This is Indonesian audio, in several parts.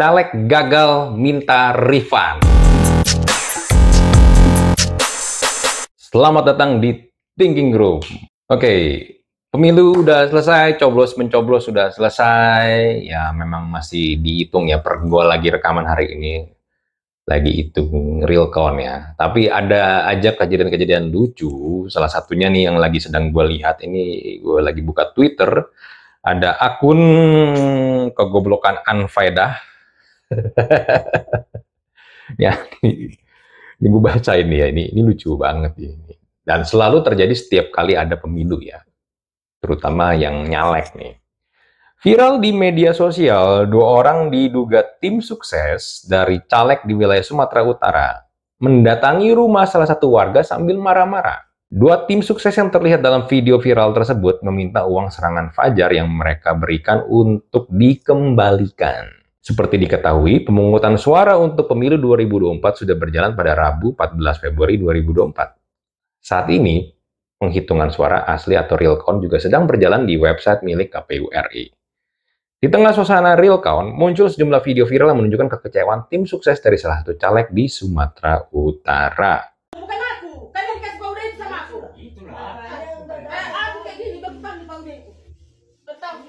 Caleg gagal minta refund. Selamat datang di Thinking Group. Oke, okay, pemilu udah selesai, coblos mencoblos sudah selesai. Ya memang masih dihitung ya per gua lagi rekaman hari ini lagi hitung real count ya. Tapi ada aja kejadian-kejadian lucu. Salah satunya nih yang lagi sedang gua lihat ini gua lagi buka Twitter. Ada akun kegoblokan Anfaedah ya, ini, ini gue baca ini ya, ini, ini lucu banget ini. Dan selalu terjadi setiap kali ada pemilu ya, terutama yang nyalek nih. Viral di media sosial, dua orang diduga tim sukses dari caleg di wilayah Sumatera Utara mendatangi rumah salah satu warga sambil marah-marah. Dua tim sukses yang terlihat dalam video viral tersebut meminta uang serangan Fajar yang mereka berikan untuk dikembalikan. Seperti diketahui, pemungutan suara untuk pemilu 2024 sudah berjalan pada Rabu 14 Februari 2024. Saat ini, penghitungan suara asli atau real count juga sedang berjalan di website milik KPU RI. Di tengah suasana real count, muncul sejumlah video viral yang menunjukkan kekecewaan tim sukses dari salah satu caleg di Sumatera Utara. Bukan kan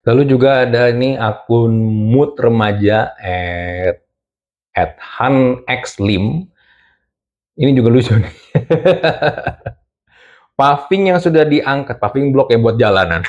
Lalu juga ada ini akun mood remaja at, at Han X Lim. Ini juga lucu nih. paving yang sudah diangkat, paving blok ya buat jalanan.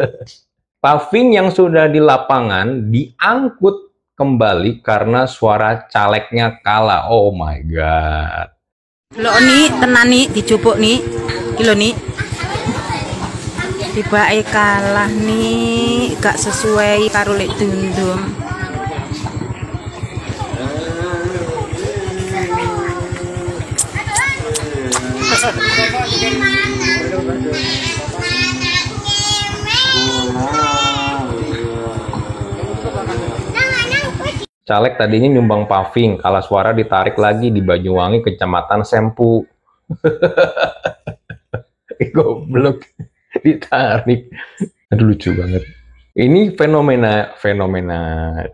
paving yang sudah di lapangan diangkut kembali karena suara calegnya kalah. Oh my god. Lo nih, tenan nih, dicupuk nih, kilo nih tiba kalah nih gak sesuai karo lek dundum Caleg tadinya nyumbang paving, kalah suara ditarik lagi di Banyuwangi, Kecamatan Sempu. Goblok. ditarik aduh lucu banget ini fenomena fenomena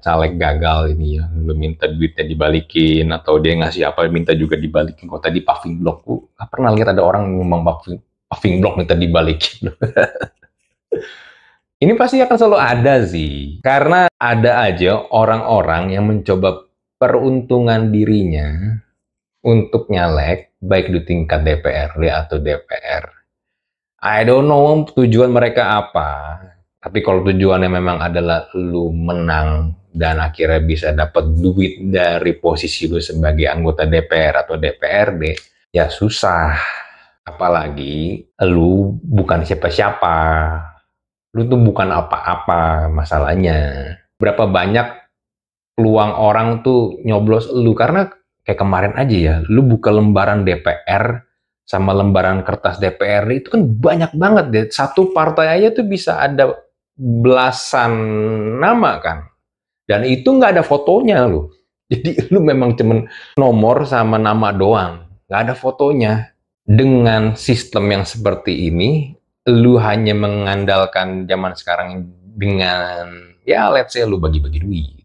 caleg gagal ini ya lu minta duitnya dibalikin atau dia ngasih apa minta juga dibalikin kok tadi paving block Lu pernah lihat ada orang ngomong paving, paving block minta dibalikin ini pasti akan selalu ada sih karena ada aja orang-orang yang mencoba peruntungan dirinya untuk nyalek baik di tingkat DPRD atau DPR I don't know tujuan mereka apa. Tapi kalau tujuannya memang adalah lu menang dan akhirnya bisa dapat duit dari posisi lu sebagai anggota DPR atau DPRD, ya susah. Apalagi lu bukan siapa-siapa. Lu tuh bukan apa-apa masalahnya. Berapa banyak peluang orang tuh nyoblos lu karena kayak kemarin aja ya, lu buka lembaran DPR sama lembaran kertas DPR itu kan banyak banget deh. Satu partai aja tuh bisa ada belasan nama kan. Dan itu nggak ada fotonya loh. Jadi lu memang cuman nomor sama nama doang. Nggak ada fotonya. Dengan sistem yang seperti ini, lu hanya mengandalkan zaman sekarang dengan ya let's say lu bagi-bagi duit.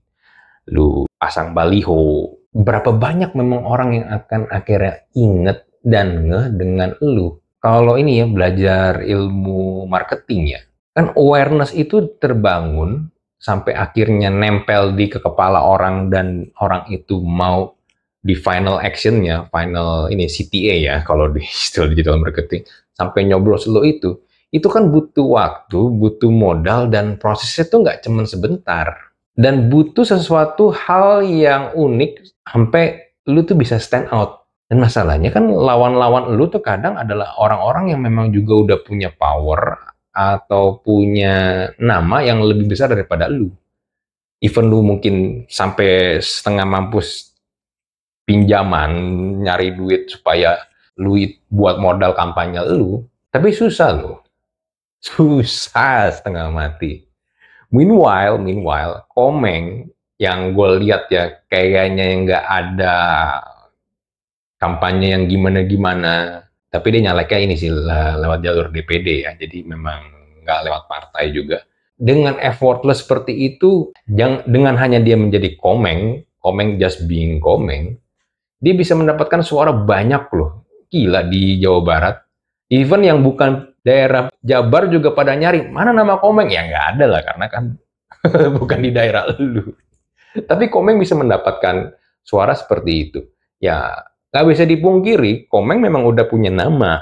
Lu pasang baliho. Berapa banyak memang orang yang akan akhirnya inget dan ngeh dengan lu. Kalau ini ya belajar ilmu marketing ya, kan awareness itu terbangun sampai akhirnya nempel di ke kepala orang dan orang itu mau di final actionnya, final ini CTA ya kalau di digital digital marketing, sampai nyoblos lo itu, itu kan butuh waktu, butuh modal, dan prosesnya tuh nggak cuman sebentar. Dan butuh sesuatu hal yang unik sampai lu tuh bisa stand out dan masalahnya kan lawan-lawan lu tuh kadang adalah orang-orang yang memang juga udah punya power atau punya nama yang lebih besar daripada lu. Even lu mungkin sampai setengah mampus pinjaman, nyari duit supaya lu buat modal kampanye lu, tapi susah lu, Susah setengah mati. Meanwhile, meanwhile, Komeng yang gue lihat ya kayaknya nggak ada kampanye yang gimana-gimana. Tapi dia nyaleknya ini sih lewat jalur DPD ya, jadi memang nggak lewat partai juga. Dengan effortless seperti itu, yang dengan hanya dia menjadi komeng, komeng just being komeng, dia bisa mendapatkan suara banyak loh. Gila di Jawa Barat. Even yang bukan daerah Jabar juga pada nyari, mana nama komeng? Ya nggak ada lah, karena kan bukan di daerah lu. Tapi komeng bisa mendapatkan suara seperti itu. Ya Gak bisa dipungkiri, Komeng memang udah punya nama.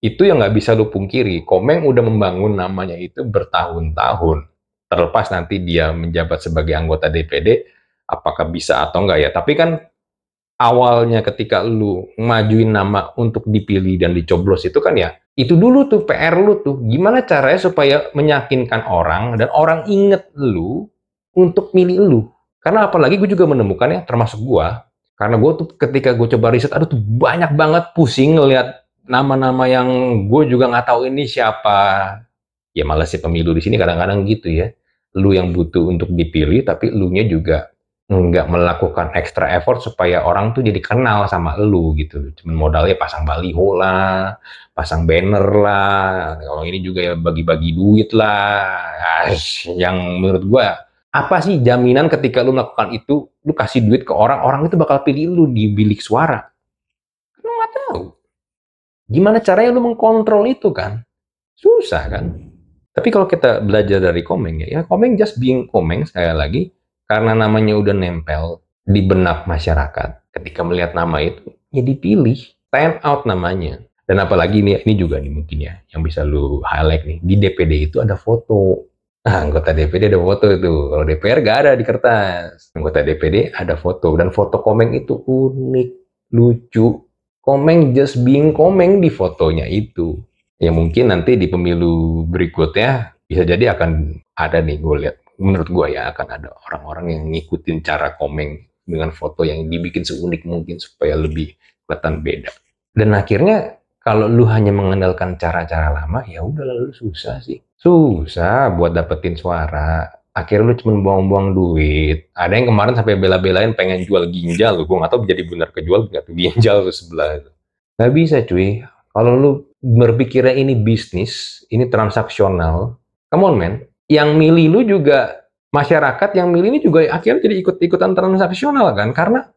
Itu yang gak bisa lu pungkiri. Komeng udah membangun namanya itu bertahun-tahun. Terlepas nanti dia menjabat sebagai anggota DPD, apakah bisa atau nggak ya. Tapi kan awalnya ketika lu majuin nama untuk dipilih dan dicoblos itu kan ya, itu dulu tuh PR lu tuh. Gimana caranya supaya meyakinkan orang dan orang inget lu untuk milih lu. Karena apalagi gue juga menemukan ya, termasuk gue, karena gue tuh ketika gue coba riset, aduh tuh banyak banget pusing ngeliat nama-nama yang gue juga nggak tahu ini siapa. Ya malah si pemilu di sini kadang-kadang gitu ya. Lu yang butuh untuk dipilih, tapi lu nya juga nggak melakukan extra effort supaya orang tuh jadi kenal sama lu gitu. Cuman modalnya pasang baliho lah, pasang banner lah, kalau ini juga ya bagi-bagi duit lah. yang menurut gue apa sih jaminan ketika lu melakukan itu, lu kasih duit ke orang, orang itu bakal pilih lu di bilik suara? Lu nggak tahu. Gimana caranya lu mengkontrol itu kan? Susah kan? Tapi kalau kita belajar dari Komeng ya, ya Komeng just being Komeng sekali lagi, karena namanya udah nempel di benak masyarakat. Ketika melihat nama itu, ya dipilih. time out namanya. Dan apalagi ini, ini juga nih mungkin ya, yang bisa lu highlight nih. Di DPD itu ada foto Nah, anggota DPD ada foto itu. Kalau DPR gak ada di kertas. Anggota DPD ada foto. Dan foto Komeng itu unik, lucu. Komeng just being Komeng di fotonya itu. Ya mungkin nanti di pemilu berikutnya bisa jadi akan ada nih gue lihat. Menurut gue ya akan ada orang-orang yang ngikutin cara Komeng dengan foto yang dibikin seunik mungkin supaya lebih kelihatan beda. Dan akhirnya kalau lu hanya mengandalkan cara-cara lama ya udah lalu susah sih Susah buat dapetin suara. Akhirnya lu cuma buang-buang duit. Ada yang kemarin sampai bela-belain pengen jual ginjal lu. Gue gak tau jadi benar kejual gak tuh ginjal lu sebelah itu. Gak bisa cuy. Kalau lu berpikirnya ini bisnis, ini transaksional. Come on man. Yang milih lu juga masyarakat yang milih ini juga akhirnya jadi ikut-ikutan transaksional kan karena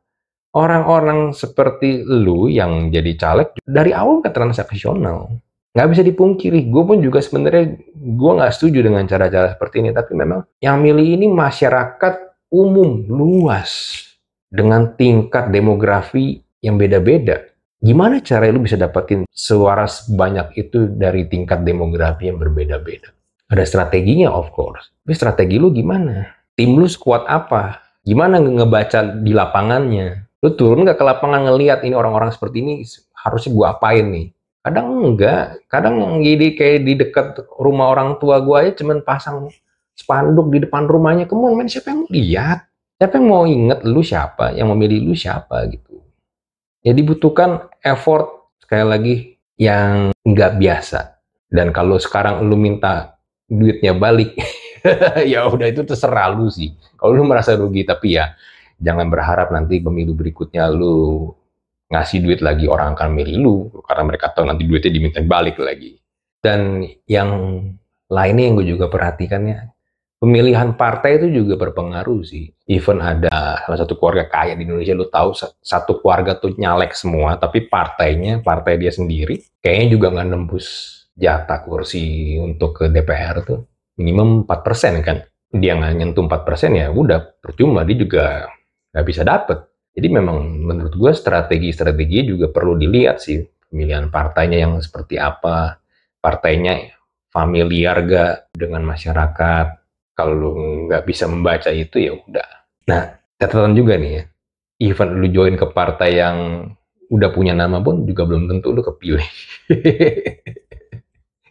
orang-orang seperti lu yang jadi caleg dari awal ke transaksional nggak bisa dipungkiri gue pun juga sebenarnya gue nggak setuju dengan cara-cara seperti ini tapi memang yang milih ini masyarakat umum luas dengan tingkat demografi yang beda-beda gimana cara lu bisa dapetin suara sebanyak itu dari tingkat demografi yang berbeda-beda ada strateginya of course tapi strategi lu gimana tim lu sekuat apa gimana ngebaca di lapangannya lu turun nggak ke lapangan ngelihat ini orang-orang seperti ini harusnya gua apain nih kadang enggak kadang jadi kayak di dekat rumah orang tua gue aja cuman pasang spanduk di depan rumahnya kemudian men siapa yang mau lihat siapa yang mau inget lu siapa yang memilih lu siapa gitu ya dibutuhkan effort sekali lagi yang nggak biasa dan kalau sekarang lu minta duitnya balik ya udah itu terserah lu sih kalau lu merasa rugi tapi ya jangan berharap nanti pemilu berikutnya lu ngasih duit lagi orang akan milih lu karena mereka tahu nanti duitnya diminta balik lagi. Dan yang lainnya yang gue juga perhatikan ya, pemilihan partai itu juga berpengaruh sih. Even ada salah satu keluarga kaya di Indonesia, lu tahu satu keluarga tuh nyalek semua, tapi partainya, partai dia sendiri, kayaknya juga nggak nembus jatah kursi untuk ke DPR tuh minimum 4% kan. Dia nggak nyentuh 4% ya udah percuma, dia juga nggak bisa dapet jadi memang menurut gue strategi-strategi juga perlu dilihat sih pemilihan partainya yang seperti apa, partainya familiar gak dengan masyarakat. Kalau lu nggak bisa membaca itu ya udah. Nah catatan juga nih ya, even lu join ke partai yang udah punya nama pun juga belum tentu lu kepilih.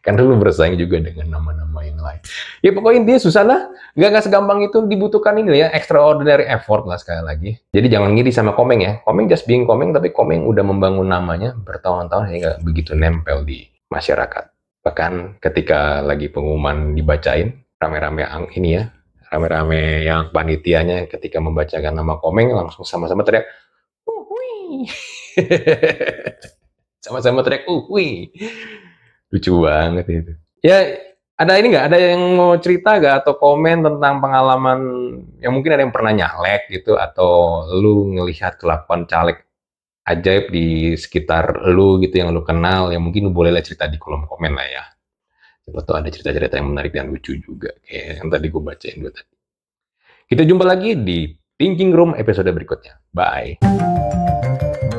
kan lu bersaing juga dengan nama-nama yang lain. Ya pokoknya intinya susah lah. Nggak, nggak segampang itu dibutuhkan ini ya. Extraordinary effort lah sekali lagi. Jadi jangan ngiri sama Komeng ya. Komeng just being Komeng, tapi Komeng udah membangun namanya bertahun-tahun hingga begitu nempel di masyarakat. Bahkan ketika lagi pengumuman dibacain, rame-rame ini ya, rame-rame yang panitianya ketika membacakan nama Komeng langsung sama-sama teriak, sama-sama teriak, uhui lucu banget itu ya ada ini nggak ada yang mau cerita nggak atau komen tentang pengalaman yang mungkin ada yang pernah nyalek gitu atau lu ngelihat kelakuan caleg ajaib di sekitar lu gitu yang lu kenal yang mungkin lu boleh bolehlah cerita di kolom komen lah ya Seperti tuh ada cerita-cerita yang menarik dan lucu juga kayak yang tadi gue bacain gue tadi kita jumpa lagi di Thinking Room episode berikutnya bye